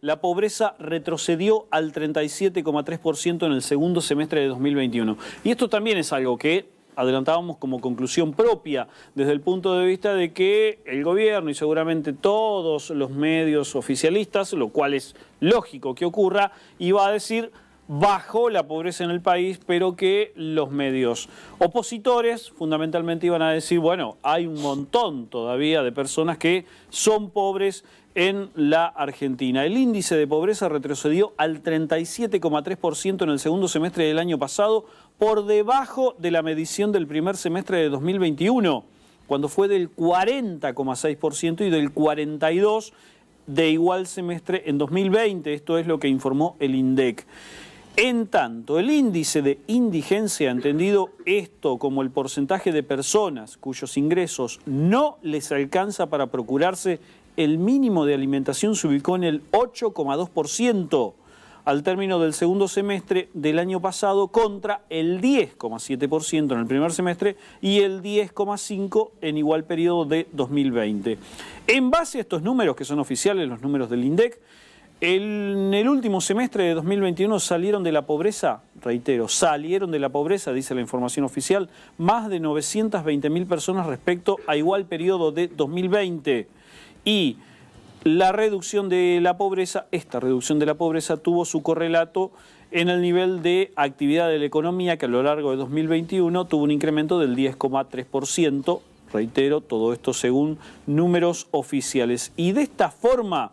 la pobreza retrocedió al 37,3% en el segundo semestre de 2021. Y esto también es algo que adelantábamos como conclusión propia desde el punto de vista de que el gobierno y seguramente todos los medios oficialistas, lo cual es lógico que ocurra, iba a decir bajo la pobreza en el país, pero que los medios opositores fundamentalmente iban a decir, bueno, hay un montón todavía de personas que son pobres en la Argentina. El índice de pobreza retrocedió al 37,3% en el segundo semestre del año pasado, por debajo de la medición del primer semestre de 2021, cuando fue del 40,6% y del 42% de igual semestre en 2020. Esto es lo que informó el INDEC. En tanto, el índice de indigencia, entendido esto como el porcentaje de personas cuyos ingresos no les alcanza para procurarse el mínimo de alimentación, se ubicó en el 8,2% al término del segundo semestre del año pasado contra el 10,7% en el primer semestre y el 10,5% en igual periodo de 2020. En base a estos números, que son oficiales, los números del INDEC, en el último semestre de 2021 salieron de la pobreza, reitero, salieron de la pobreza, dice la información oficial, más de 920.000 personas respecto a igual periodo de 2020. Y la reducción de la pobreza, esta reducción de la pobreza tuvo su correlato en el nivel de actividad de la economía que a lo largo de 2021 tuvo un incremento del 10,3%, reitero, todo esto según números oficiales. Y de esta forma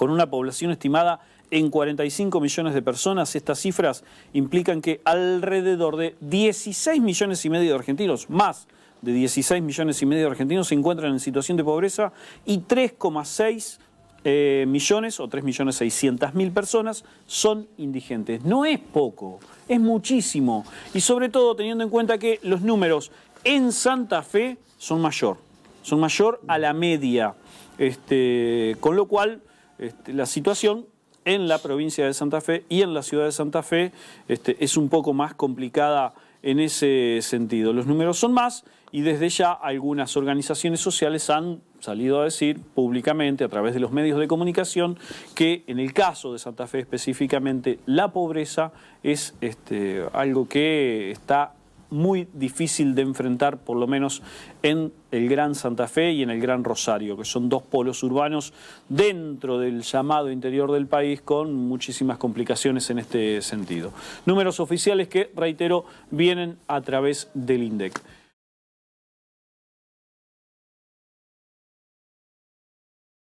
con una población estimada en 45 millones de personas. Estas cifras implican que alrededor de 16 millones y medio de argentinos, más de 16 millones y medio de argentinos, se encuentran en situación de pobreza y 3,6 eh, millones o 3.600.000 personas son indigentes. No es poco, es muchísimo. Y sobre todo teniendo en cuenta que los números en Santa Fe son mayor, son mayor a la media. Este, con lo cual este, la situación en la provincia de Santa Fe y en la ciudad de Santa Fe este, es un poco más complicada en ese sentido. Los números son más y desde ya algunas organizaciones sociales han salido a decir públicamente a través de los medios de comunicación que en el caso de Santa Fe específicamente la pobreza es este, algo que está muy difícil de enfrentar, por lo menos en el Gran Santa Fe y en el Gran Rosario, que son dos polos urbanos dentro del llamado interior del país con muchísimas complicaciones en este sentido. Números oficiales que, reitero, vienen a través del INDEC.